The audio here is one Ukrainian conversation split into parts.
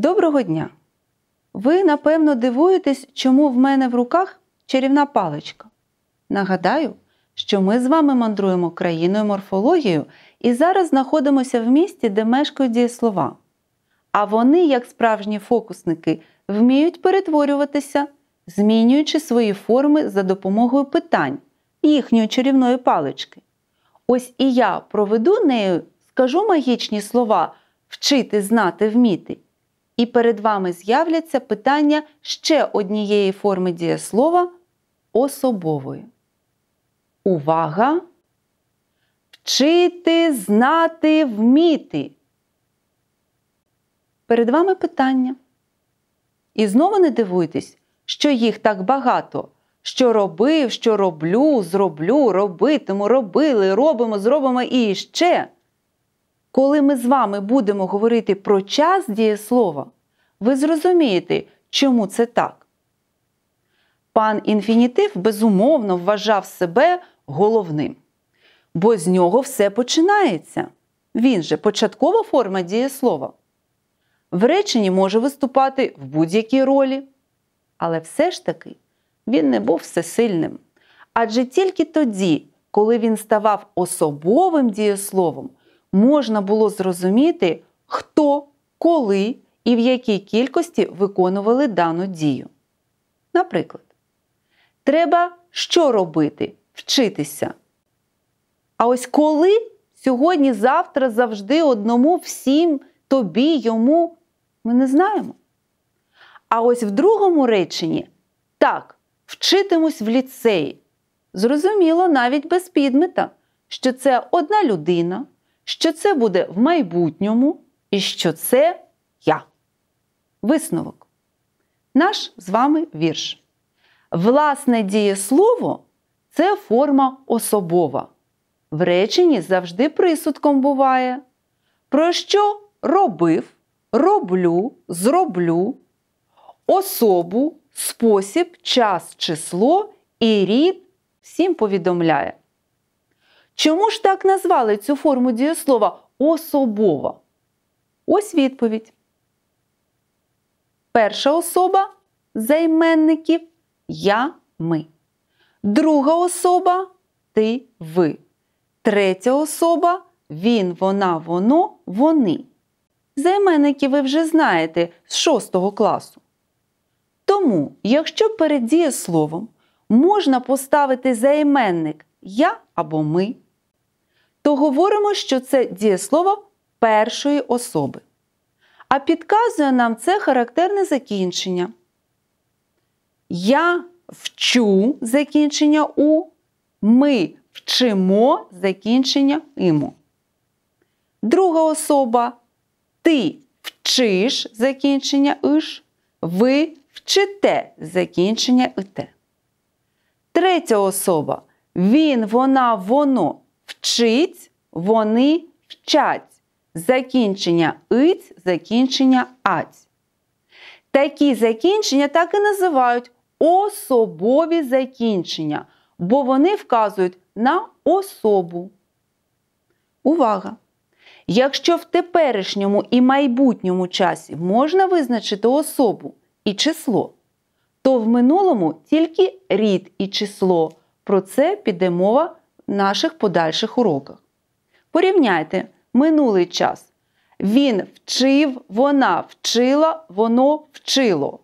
Доброго дня! Ви, напевно, дивуєтесь, чому в мене в руках чарівна паличка. Нагадаю, що ми з вами мандруємо країною морфологією і зараз знаходимося в місті, де мешкають дієслова. А вони, як справжні фокусники, вміють перетворюватися, змінюючи свої форми за допомогою питань їхньої чарівної палички. Ось і я проведу нею, скажу магічні слова вчити, знати, вміти і перед вами з'являться питання ще однієї форми дієслова особової. Увага! Вчити, знати, вміти. Перед вами питання. І знову не дивуйтесь, що їх так багато. Що робив, що роблю, зроблю, робитиму, робили, робимо, зробимо і ще. Коли ми з вами будемо говорити про час дієслова, ви зрозумієте, чому це так. Пан інфінітив безумовно вважав себе головним, бо з нього все починається. Він же початкова форма дієслова. В реченні може виступати в будь-якій ролі. Але все ж таки він не був всесильним. Адже тільки тоді, коли він ставав особовим дієсловом, можна було зрозуміти, хто, коли і в якій кількості виконували дану дію. Наприклад, треба що робити? Вчитися. А ось коли сьогодні, завтра, завжди одному, всім, тобі, йому, ми не знаємо. А ось в другому реченні так, вчитимусь в ліцеї. Зрозуміло навіть без підмета, що це одна людина що це буде в майбутньому і що це я. Висновок. Наш з вами вірш. Власне дієслово це форма особова. В реченні завжди присудком буває. Про що робив, роблю, зроблю, особу, спосіб, час, число і рід всім повідомляє. Чому ж так назвали цю форму дієслова особова? Ось відповідь. Перша особа займенників я, ми. Друга особа ти, ви. Третя особа він, вона, воно, вони. Займенники ви вже знаєте з 6 класу. Тому, якщо перед дієсловом можна поставити займенник я або ми то говоримо, що це дієслово першої особи. А підказує нам це характерне закінчення. Я вчу закінчення у, ми вчимо закінчення іму. Друга особа ти вчиш закінчення іш. ви вчите закінчення іте. Третя особа він, вона, воно Вчить, вони вчать. Закінчення иць, закінчення аць. Такі закінчення так і називають особові закінчення, бо вони вказують на особу. Увага! Якщо в теперішньому і майбутньому часі можна визначити особу і число, то в минулому тільки рід і число. Про це піде мова наших подальших уроках. Порівняйте минулий час. Він вчив, вона вчила, воно вчило.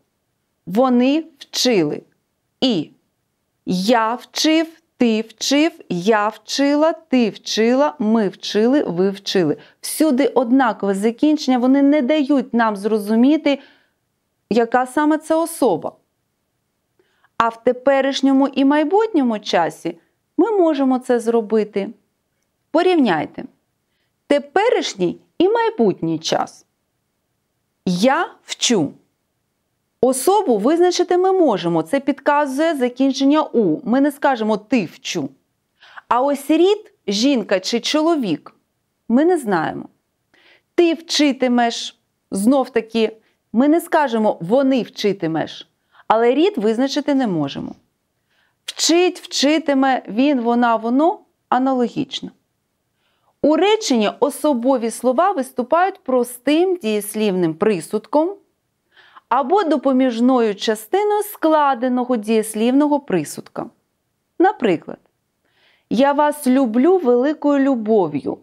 Вони вчили. І я вчив, ти вчив, я вчила, ти вчила, ми вчили, ви вчили. Всюди однакове закінчення, вони не дають нам зрозуміти, яка саме це особа. А в теперішньому і майбутньому часі ми можемо це зробити. Порівняйте теперішній і майбутній час. Я вчу. Особу визначити ми можемо. Це підказує закінчення У. Ми не скажемо ти вчу. А ось рід, жінка чи чоловік ми не знаємо. Ти вчитимеш. Знов таки, ми не скажемо вони вчитимеш, але рід визначити не можемо. Вчить, вчитиме він, вона, воно аналогічно. У реченні особові слова виступають простим дієслівним присудком або допоміжною частиною складеного дієслівного присудка. Наприклад, я вас люблю великою любов'ю.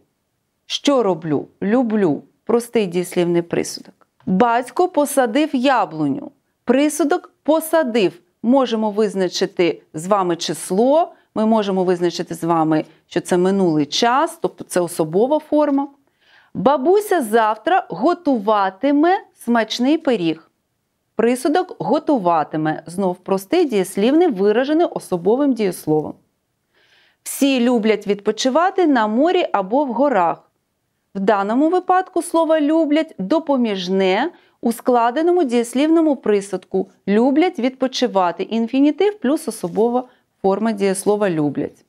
Що роблю? Люблю простий дієслівний присудок. Батько посадив яблуню. Присудок посадив можемо визначити з вами число, ми можемо визначити з вами, що це минулий час, тобто це особова форма. Бабуся завтра готуватиме смачний пиріг. Присудок готуватиме знов простий дієслівний, виражений особовим дієсловом. Всі люблять відпочивати на морі або в горах. В даному випадку слово люблять допоміжне у складеному дієслівному присадку люблять відпочивати інфінітив плюс особова форма дієслова люблять.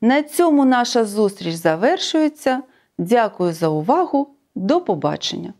На цьому наша зустріч завершується. Дякую за увагу. До побачення!